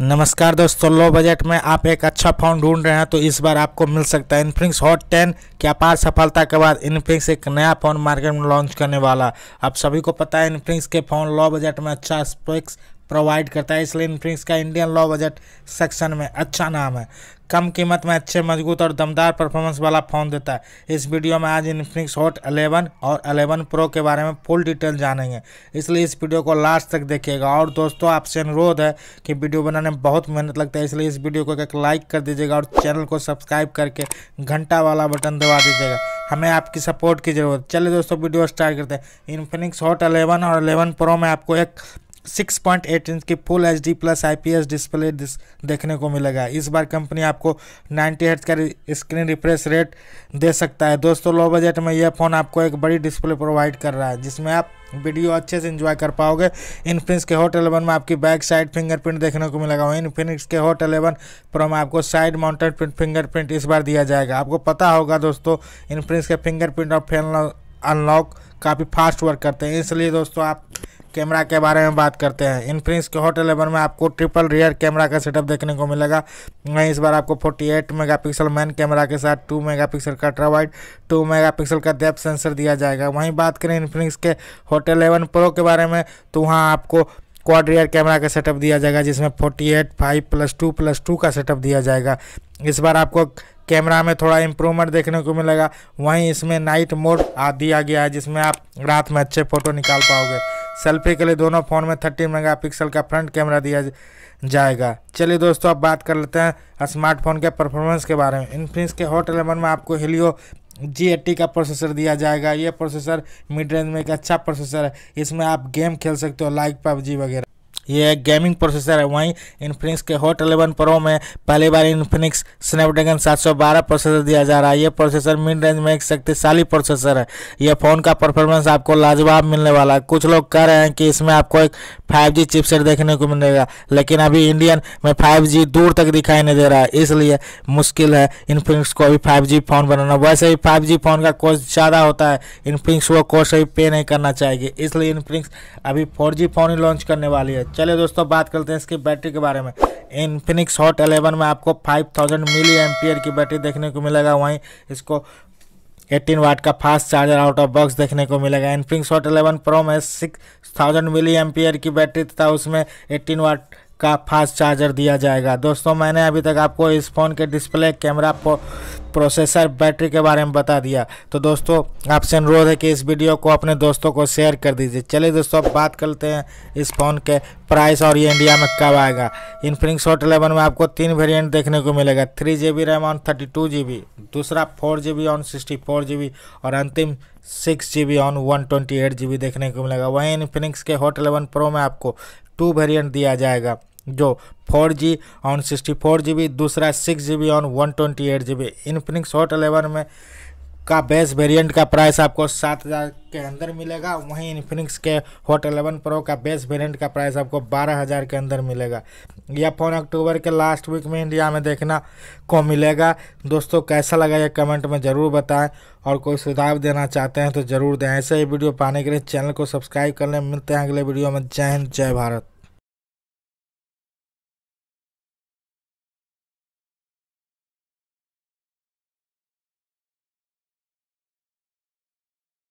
नमस्कार दोस्तों low budget में आप एक अच्छा फ़ोन ढूंढ रहे हैं तो इस बार आपको मिल सकता है इनफिनिक्स हॉट टेन की अपार सफलता के बाद इनफिनिक्स एक नया फ़ोन मार्केट में लॉन्च करने वाला आप सभी को पता है इनफिनिक्स के फ़ोन लो बजट में अच्छा स्पेक्स प्रोवाइड करता है इसलिए इनफिनिक्स का इंडियन लो बजट सेक्शन में अच्छा नाम है कम कीमत में अच्छे मजबूत और दमदार परफॉर्मेंस वाला फ़ोन देता है इस वीडियो में आज इन्फिनिक्स हॉट 11 और 11 प्रो के बारे में फुल डिटेल जानेंगे इसलिए इस वीडियो को लास्ट तक देखिएगा और दोस्तों आपसे अनुरोध है कि वीडियो बनाने में बहुत मेहनत लगता है इसलिए इस वीडियो को एक लाइक कर दीजिएगा और चैनल को सब्सक्राइब करके घंटा वाला बटन दबा दीजिएगा हमें आपकी सपोर्ट की ज़रूरत चलिए दोस्तों वीडियो स्टार्ट करते हैं इन्फिनिक्स हॉट अलेवन और अलेवन प्रो में आपको एक 6.8 इंच की full H D plus IPS display देखने को मिलेगा इस बार कंपनी आपको 90 हर्ट्ज का स्क्रीन रिफ्रेश रेट दे सकता है दोस्तों लो बजट में यह फ़ोन आपको एक बड़ी डिस्प्ले प्रोवाइड कर रहा है जिसमें आप वीडियो अच्छे से इंजॉय कर पाओगे इनफिनिक्स के होट एलेवन में आपकी बैक साइड फिंगरप्रिंट देखने को मिलेगा वहीं इनफिनिक्स के होट एलेवन प्रो में आपको साइड माउंटेड प्रिंट फिंगरप्रिंट इस बार दिया जाएगा आपको पता होगा दोस्तों इनफिनिक्स के फिंगरप्रिंट और फेन अनलॉक काफ़ी फास्ट वर्क करते हैं इसलिए दोस्तों आप कैमरा के बारे में बात करते हैं इनफिनिक्स के होटल एवन में आपको ट्रिपल रियर कैमरा का सेटअप देखने को मिलेगा वहीं इस बार आपको 48 मेगापिक्सल मैन कैमरा के साथ 2 मेगापिक्सल का टू मेगा पिक्सल का डेप्थ सेंसर दिया जाएगा वहीं बात करें इनफिनिक्स के होटल एवन प्रो के बारे में तो वहाँ आपको क्वाड रियर कैमरा का सेटअप दिया जाएगा जिसमें eight five plus two plus two का सेटअप दिया जाएगा इस बार आपको कैमरा में थोड़ा इम्प्रूवमेंट देखने को मिलेगा वहीं इसमें नाइट मोड दिया गया है जिसमें आप रात में अच्छे फ़ोटो निकाल पाओगे सेल्फी के लिए दोनों फ़ोन में थर्टी मेगापिक्सल का फ्रंट कैमरा दिया जाएगा चलिए दोस्तों अब बात कर लेते हैं स्मार्टफोन के परफॉर्मेंस के बारे में इनफिनिक्स के हॉट एलेवन में आपको हिलियो जी का प्रोसेसर दिया जाएगा ये प्रोसेसर मिड रेंज में एक अच्छा प्रोसेसर है इसमें आप गेम खेल सकते हो लाइक पबजी वगैरह ये एक गेमिंग प्रोसेसर है वहीं इन्फिनिक्स के हॉट एलेवन प्रो में पहली बार इन्फिनिक्स स्नैपड्रैगन 712 प्रोसेसर दिया जा रहा है ये प्रोसेसर मिड रेंज में एक शक्तिशाली प्रोसेसर है यह फ़ोन का परफॉर्मेंस आपको लाजवाब मिलने वाला है कुछ लोग कह रहे हैं कि इसमें आपको एक फाइव चिपसेट देखने को मिलेगा लेकिन अभी इंडियन में फाइव दूर तक दिखाई नहीं दे रहा है इसलिए मुश्किल है इन्फिनिक्स को अभी फाइव फ़ोन बनाना वैसे ही फाइव फ़ोन का कोर्स ज़्यादा होता है इन्फिनिक्स वो कॉस्ट अभी पे नहीं करना चाहिए इसलिए इन्फिनिक्स अभी फोर फ़ोन ही लॉन्च करने वाली है चलिए दोस्तों बात करते हैं इसकी बैटरी के बारे में इन्फिनिक्स हॉट 11 में आपको 5000 मिली एम्पियर की बैटरी देखने को मिलेगा वहीं इसको 18 वाट का fast charger out of box देखने को मिलेगा इनफिंग शॉट 11 प्रो में 6000 मिली एम्पियर की बैटरी तथा उसमें 18 वाट का फास्ट चार्जर दिया जाएगा दोस्तों मैंने अभी तक आपको इस फ़ोन के डिस्प्ले कैमरा प्रोसेसर बैटरी के बारे में बता दिया तो दोस्तों आपसे अनुरोध है कि इस वीडियो को अपने दोस्तों को शेयर कर दीजिए चलिए दोस्तों अब बात करते हैं इस फ़ोन के प्राइस और ये इंडिया में कब आएगा इनफिनिक्स हॉट एलेवन में आपको तीन वेरियंट देखने को मिलेगा three G B RAM on thirty two G B दूसरा four G B on sixty four G B और अंतिम six G B on one twenty eight G B देखने को मिलेगा वहीं इनफिनिक्स के हॉट एलेवन प्रो में आपको टू वेरिएंट दिया जाएगा जो four G on sixty four G B दूसरा six G B on one twenty eight G B Infinix Hot eleven में का बेस वेरिएंट का प्राइस आपको सात हज़ार के अंदर मिलेगा वहीं इन्फिनिक्स के हॉट एलेवन प्रो का बेस वेरिएंट का प्राइस आपको बारह हज़ार के अंदर मिलेगा यह फ़ोन अक्टूबर के लास्ट वीक में इंडिया में देखना को मिलेगा दोस्तों कैसा लगा यह कमेंट में ज़रूर बताएं और कोई सुझाव देना चाहते हैं तो ज़रूर दें ऐसे ही वीडियो पाने के लिए चैनल को सब्सक्राइब कर लें मिलते हैं अगले वीडियो में जय हिंद जय भारत